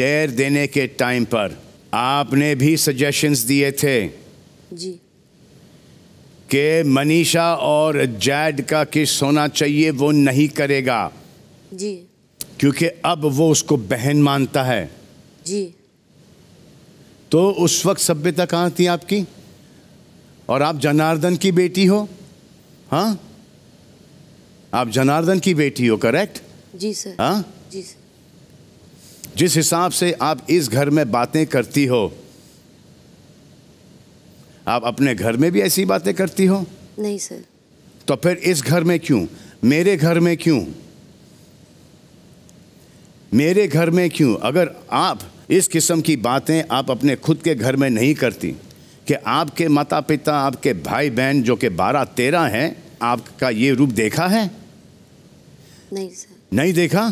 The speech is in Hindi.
डेयर देने के टाइम पर आपने भी सजेशंस दिए थे जी के मनीषा और जैड का किस होना चाहिए वो नहीं करेगा जी क्योंकि अब वो उसको बहन मानता है जी तो उस वक्त सभ्यता कहाँ थी आपकी और आप जनार्दन की बेटी हो हाँ आप जनार्दन की बेटी हो करेक्ट जी सर हाँ जी सर जिस हिसाब से आप इस घर में बातें करती हो आप अपने घर में भी ऐसी बातें करती हो नहीं सर तो फिर इस घर में क्यों मेरे घर में क्यों मेरे घर में क्यों अगर आप इस किस्म की बातें आप अपने खुद के घर में नहीं करती कि आपके माता पिता आपके भाई बहन जो कि बारह तेरह हैं आपका ये रूप देखा है नहीं सर नहीं देखा